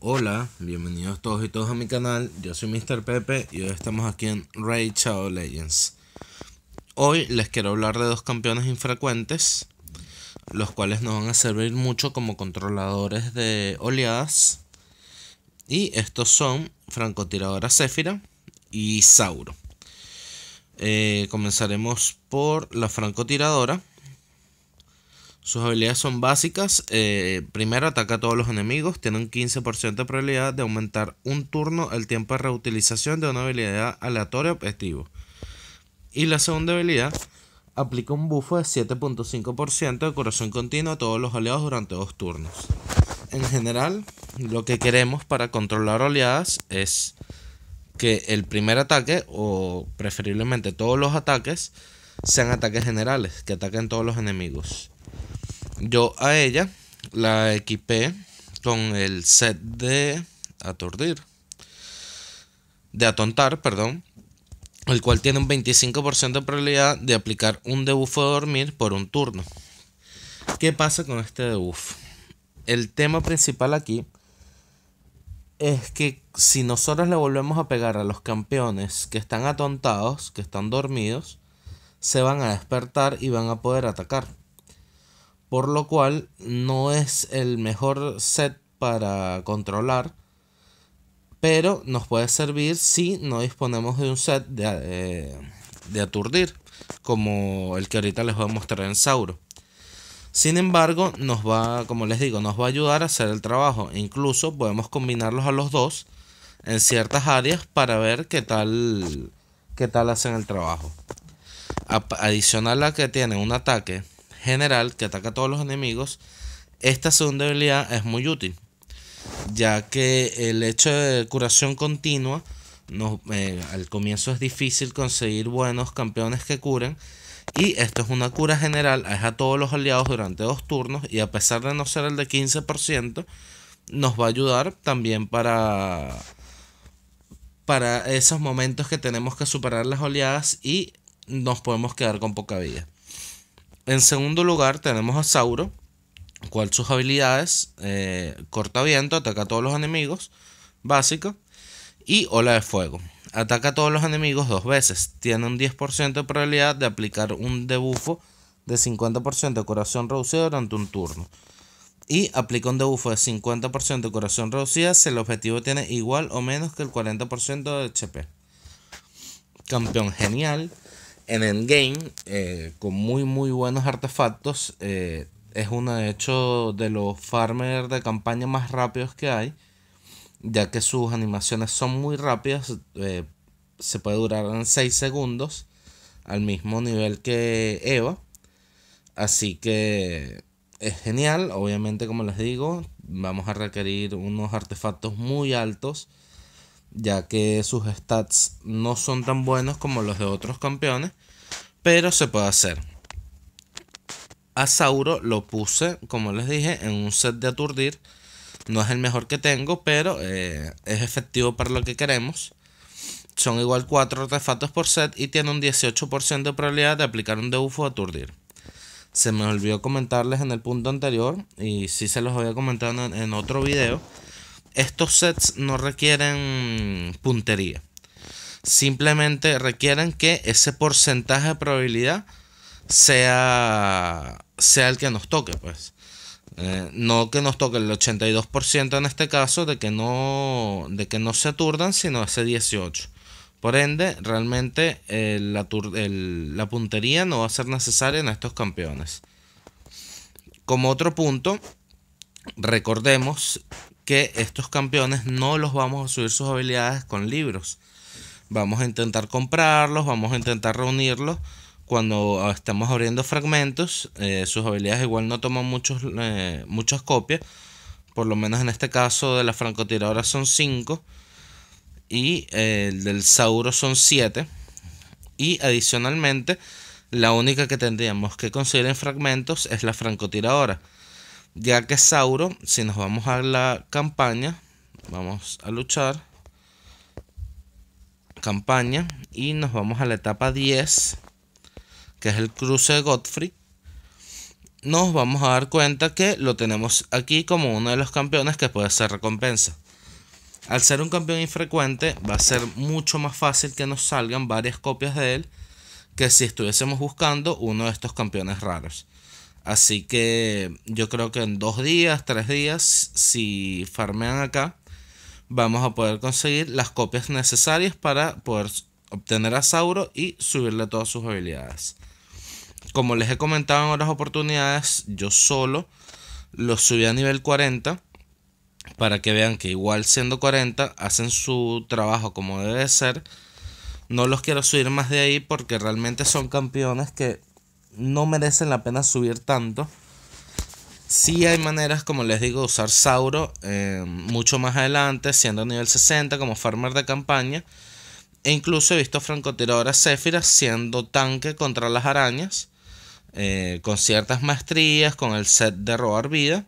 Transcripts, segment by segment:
Hola, bienvenidos todos y todas a mi canal. Yo soy Mr. Pepe y hoy estamos aquí en Raid Shadow Legends. Hoy les quiero hablar de dos campeones infrecuentes, los cuales nos van a servir mucho como controladores de oleadas. Y estos son Francotiradora Céfira y Sauro. Eh, comenzaremos por la francotiradora sus habilidades son básicas. Eh, primero, ataca a todos los enemigos. Tiene un 15% de probabilidad de aumentar un turno el tiempo de reutilización de una habilidad aleatoria objetivo. Y la segunda habilidad, aplica un buffo de 7.5% de corazón continuo a todos los aliados durante dos turnos. En general, lo que queremos para controlar oleadas es que el primer ataque, o preferiblemente todos los ataques, sean ataques generales, que ataquen todos los enemigos. Yo a ella la equipé con el set de aturdir. De atontar, perdón. El cual tiene un 25% de probabilidad de aplicar un debuff de dormir por un turno. ¿Qué pasa con este debuff? El tema principal aquí es que si nosotros le volvemos a pegar a los campeones que están atontados, que están dormidos, se van a despertar y van a poder atacar por lo cual no es el mejor set para controlar, pero nos puede servir si no disponemos de un set eh, de, aturdir, como el que ahorita les voy a mostrar en Sauro. Sin embargo, nos va, como les digo, nos va a ayudar a hacer el trabajo. Incluso podemos combinarlos a los dos en ciertas áreas para ver qué tal, qué tal hacen el trabajo. Adicional a que tiene un ataque general que ataca a todos los enemigos, esta segunda habilidad es muy útil, ya que el hecho de curación continua, eh, al comienzo es difícil conseguir buenos campeones que curen, y esto es una cura general, es a todos los aliados durante dos turnos, y a pesar de no ser el de 15%, nos va a ayudar también para para esos momentos que tenemos que superar las oleadas y nos podemos quedar con poca vida. En segundo lugar tenemos a Sauro, cual sus habilidades, eh, corta viento, ataca a todos los enemigos, básico y ola de fuego. Ataca a todos los enemigos dos veces. Tiene un 10% de probabilidad de aplicar un debufo de 50% de corazón reducido durante un turno. Y aplica un debufo de 50% de corazón reducida si el objetivo tiene igual o menos que el 40% de HP. Campeón genial en Endgame, eh, con muy muy buenos artefactos, eh, es uno de hecho de los farmers de campaña más rápidos que hay, ya que sus animaciones son muy rápidas, eh, se puede durar en 6 segundos, al mismo nivel que Eva. Así que es genial, obviamente como les digo, vamos a requerir unos artefactos muy altos ya que sus stats no son tan buenos como los de otros campeones, pero se puede hacer. A Sauro lo puse, como les dije, en un set de aturdir. No es el mejor que tengo, pero eh, es efectivo para lo que queremos. Son igual 4 artefactos por set y tiene un 18% de probabilidad de aplicar un debufo aturdir. Se me olvidó comentarles en el punto anterior y si se los había comentado en otro video estos sets no requieren puntería. Simplemente requieren que ese porcentaje de probabilidad sea, sea el que nos toque, pues. Eh, no que nos toque el 82% en este caso de que no de que no se aturdan, sino ese 18. Por ende, realmente la puntería no va a ser necesaria en estos campeones. Como otro punto, recordemos que estos campeones no los vamos a subir sus habilidades con libros. Vamos a intentar comprarlos, vamos a intentar reunirlos. Cuando estamos abriendo fragmentos, eh, sus habilidades igual no toman muchos, eh, muchas copias. Por lo menos en este caso de la francotiradora son 5. Y eh, el del Sauro son 7. Y adicionalmente, la única que tendríamos que conseguir en fragmentos es la francotiradora ya que Sauro, si nos vamos a la campaña, vamos a luchar. Campaña. Y nos vamos a la etapa 10, que es el cruce de Godfrey. Nos vamos a dar cuenta que lo tenemos aquí como uno de los campeones que puede ser recompensa. Al ser un campeón infrecuente, va a ser mucho más fácil que nos salgan varias copias de él que si estuviésemos buscando uno de estos campeones raros. Así que yo creo que en dos días, tres días, si farmean acá, vamos a poder conseguir las copias necesarias para poder obtener a Sauro y subirle todas sus habilidades. Como les he comentado en otras oportunidades, yo solo los subí a nivel 40 para que vean que igual siendo 40 hacen su trabajo como debe ser. No los quiero subir más de ahí porque realmente son campeones que no merecen la pena subir tanto. Sí hay maneras, como les digo, de usar Sauro eh, mucho más adelante, siendo nivel 60 como farmer de campaña. E incluso he visto francotiradoras Zephyras siendo tanque contra las arañas, eh, con ciertas maestrías, con el set de robar vida.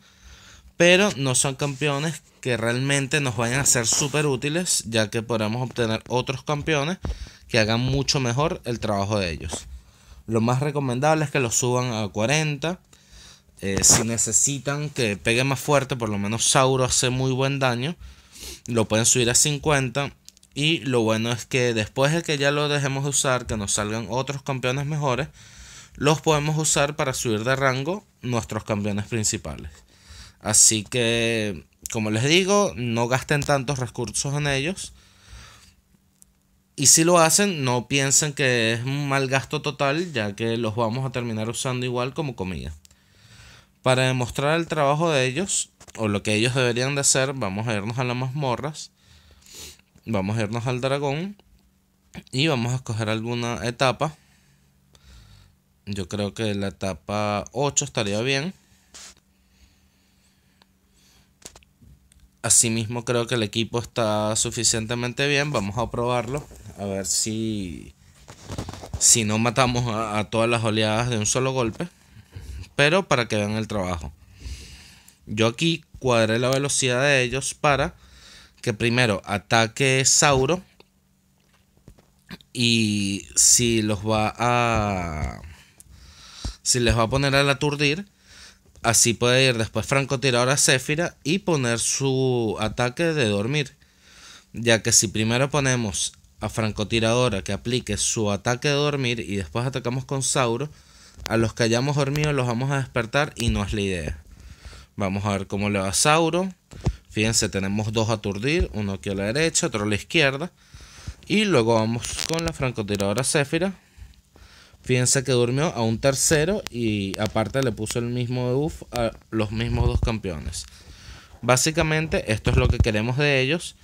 Pero no son campeones que realmente nos vayan a ser súper útiles, ya que podemos obtener otros campeones que hagan mucho mejor el trabajo de ellos. Lo más recomendable es que lo suban a 40. Eh, si necesitan que pegue más fuerte, por lo menos Sauro hace muy buen daño. Lo pueden subir a 50. Y lo bueno es que después de que ya lo dejemos de usar, que nos salgan otros campeones mejores, los podemos usar para subir de rango nuestros campeones principales. Así que, como les digo, no gasten tantos recursos en ellos. Y si lo hacen, no piensen que es un mal gasto total, ya que los vamos a terminar usando igual como comida. Para demostrar el trabajo de ellos, o lo que ellos deberían de hacer, vamos a irnos a las mazmorras, vamos a irnos al dragón y vamos a escoger alguna etapa. Yo creo que la etapa 8 estaría bien. Asimismo creo que el equipo está suficientemente bien. Vamos a probarlo. A ver si, si no matamos a, todas las oleadas de un solo golpe. Pero para que vean el trabajo. Yo aquí cuadré la velocidad de ellos para que primero ataque Sauro. Y si los va a... Si les va a poner al aturdir Así puede ir después francotiradora a y poner su ataque de dormir. Ya que si primero ponemos a francotiradora que aplique su ataque de dormir y después atacamos con Sauro, a los que hayamos dormido los vamos a despertar y no es la idea. Vamos a ver cómo le va a Sauro. Fíjense, tenemos dos aturdir, uno aquí a la derecha, otro a la izquierda. Y luego vamos con la francotiradora Zephyra. Piensa que durmió a un tercero y aparte le puso el mismo uff a los mismos dos campeones. Básicamente esto es lo que queremos de ellos.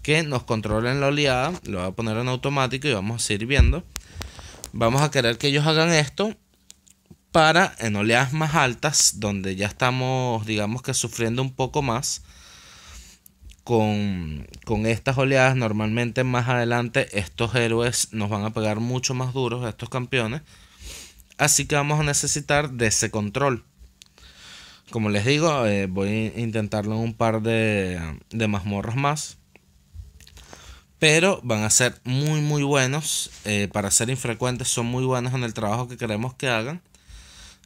Que nos controlen la oleada. Lo voy a poner en automático y vamos a seguir viendo. Vamos a querer que ellos hagan esto para en oleadas más altas, donde ya estamos, digamos que sufriendo un poco más, con, estas oleadas, normalmente más adelante estos héroes nos van a pegar mucho más duros estos campeones. Así que vamos a necesitar de ese control. Como les digo, eh, voy a intentarlo en un par de, de mazmorras más. Pero van a ser muy muy buenos. Eh, para ser infrecuentes son muy buenos en el trabajo que queremos que hagan.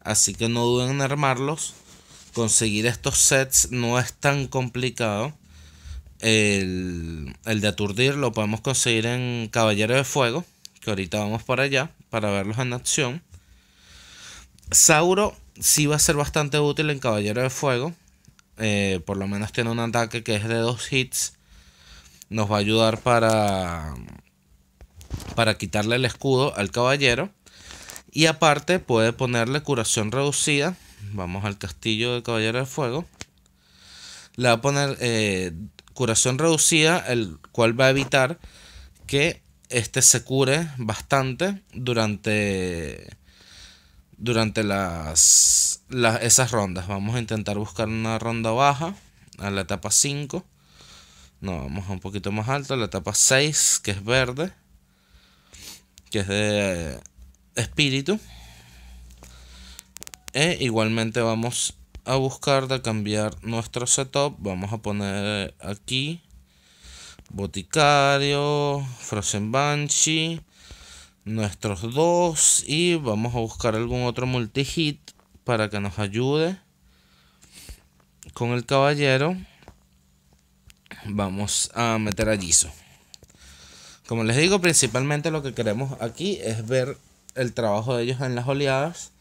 Así que no duden en armarlos. Conseguir estos sets no es tan complicado el, de aturdir lo podemos conseguir en Caballero de Fuego, que ahorita vamos para allá para verlos en acción. Sauro sí va a ser bastante útil en Caballero de Fuego. Eh, por lo menos tiene un ataque que es de dos hits. Nos va a ayudar para, para quitarle el escudo al caballero. Y aparte puede ponerle curación reducida. Vamos al castillo De Caballero de Fuego. Le va a poner eh, curación reducida, el cual va a evitar que este se cure bastante durante, durante las, esas rondas. Vamos a intentar buscar una ronda baja a la etapa 5. No, vamos un poquito más alto, la etapa 6, que es verde, que es de eh, espíritu. E igualmente vamos a buscar de cambiar nuestro setup. Vamos a poner aquí Boticario, Frozen Banshee, nuestros dos y vamos a buscar algún otro multi-hit para que nos ayude con el caballero. Vamos a meter a Giso. Como les digo, principalmente lo que queremos aquí es ver el trabajo de ellos en las oleadas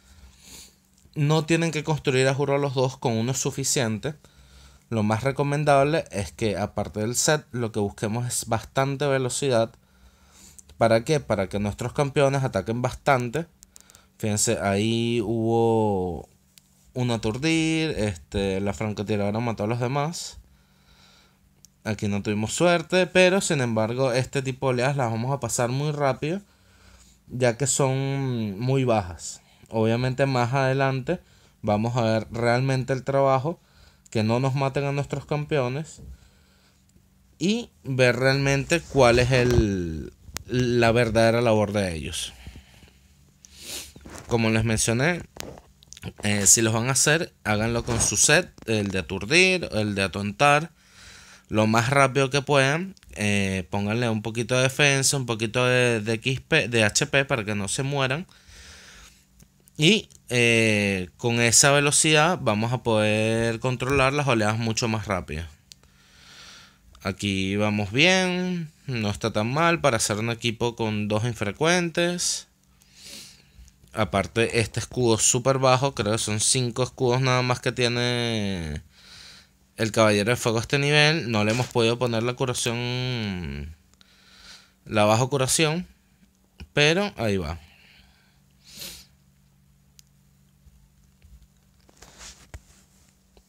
no tienen que construir a juro los dos, con uno suficiente. Lo más recomendable es que aparte del set lo que busquemos es bastante velocidad. ¿Para qué? Para que nuestros campeones ataquen bastante. Fíjense, ahí hubo un aturdir, este, la francotiradora mató a los demás. Aquí no tuvimos suerte, pero sin embargo este tipo de oleadas las vamos a pasar muy rápido, ya que son muy bajas. Obviamente más adelante vamos a ver realmente el trabajo, que no nos maten a nuestros campeones y ver realmente cuál es el, la verdadera labor de ellos. Como les mencioné, eh, si los van a hacer, háganlo con su set, el de aturdir, el de atontar, lo más rápido que puedan. Eh, pónganle un poquito de defensa, un poquito de, de, XP, de HP para que no se mueran y eh, con esa velocidad vamos a poder controlar las oleadas mucho más rápido Aquí vamos bien, no está tan mal para hacer un equipo con dos infrecuentes. Aparte, este escudo súper bajo, creo que son cinco escudos nada más que tiene el Caballero de Fuego a este nivel. No le hemos podido poner la curación, la bajo curación, pero ahí va.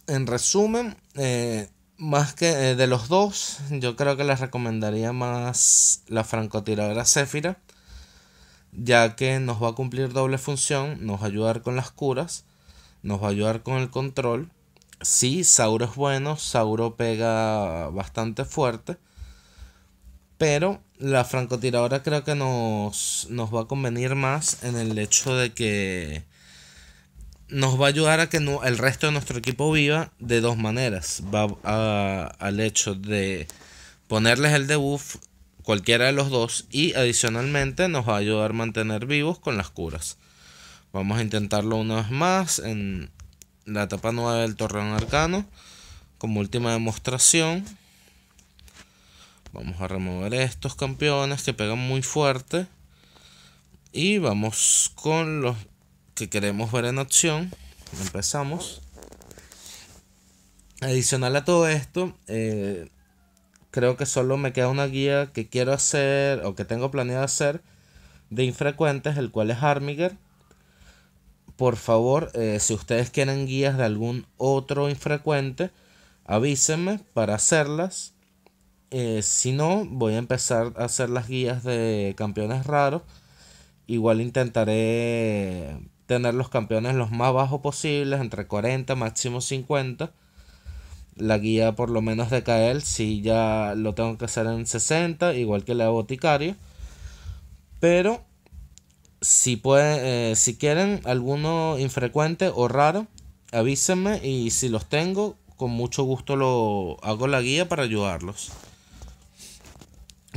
en resumen, eh, más que eh, de los dos, yo creo que les recomendaría más la francotiradora Céfira, ya que nos va a cumplir doble función, nos va a ayudar con las curas, nos va a ayudar con el control. Sí, Sauro es bueno, Sauro pega bastante fuerte, pero la francotiradora creo que nos, nos va a convenir más en el hecho de que nos va a ayudar a que el resto de nuestro equipo viva de dos maneras. Va al hecho de ponerles el debuff cualquiera de los dos y adicionalmente nos va a ayudar a mantener vivos con las curas. Vamos a intentarlo una vez más en la etapa nueva del torreón arcano como última demostración. Vamos a remover estos campeones que pegan muy fuerte. Y vamos con los que queremos ver en acción. Empezamos. Adicional a todo esto, eh, creo que solo me queda una guía que quiero hacer o que tengo planeado hacer de infrecuentes, el cual es Armiger. Por favor, eh, si ustedes quieren guías de algún otro infrecuente, avísenme para hacerlas. Eh, si no, voy a empezar a hacer las guías de campeones raros. Igual intentaré tener los campeones los más bajos posibles, entre 40, máximo 50. La guía por lo menos de Kael, si ya lo tengo que hacer en 60, igual que la de Boticario. Pero si, pueden, eh, si quieren alguno infrecuente o raro, avísenme y si los tengo, con mucho gusto lo hago la guía para ayudarlos.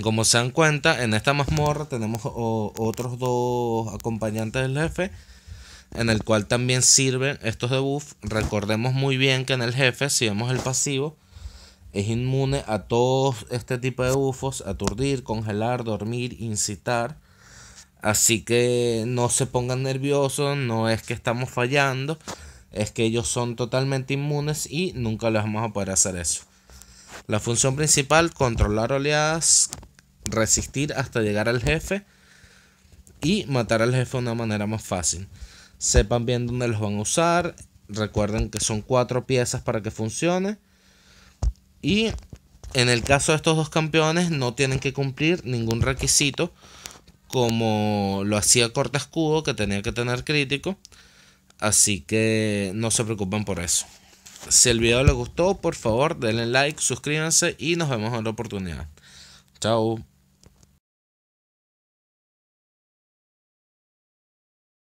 Como se dan cuenta, en esta mazmorra tenemos otros dos acompañantes del jefe en el cual también sirven estos debuffs. Recordemos muy bien que en el jefe, si vemos el pasivo, es inmune a todo este tipo de buffos, aturdir, congelar, dormir, incitar. Así que no se pongan nerviosos, no es que estamos fallando, es que ellos son totalmente inmunes y nunca les vamos a poder hacer eso. La función principal, controlar oleadas, resistir hasta llegar al jefe y matar al jefe de una manera más fácil sepan bien dónde los van a usar. Recuerden que son cuatro piezas para que funcione. Y en el caso de estos dos campeones no tienen que cumplir ningún requisito como lo hacía Corta Escudo que tenía que tener crítico. Así que no se preocupen por eso. Si el video les gustó, por favor denle like, suscríbanse y nos vemos en otra oportunidad. Chao.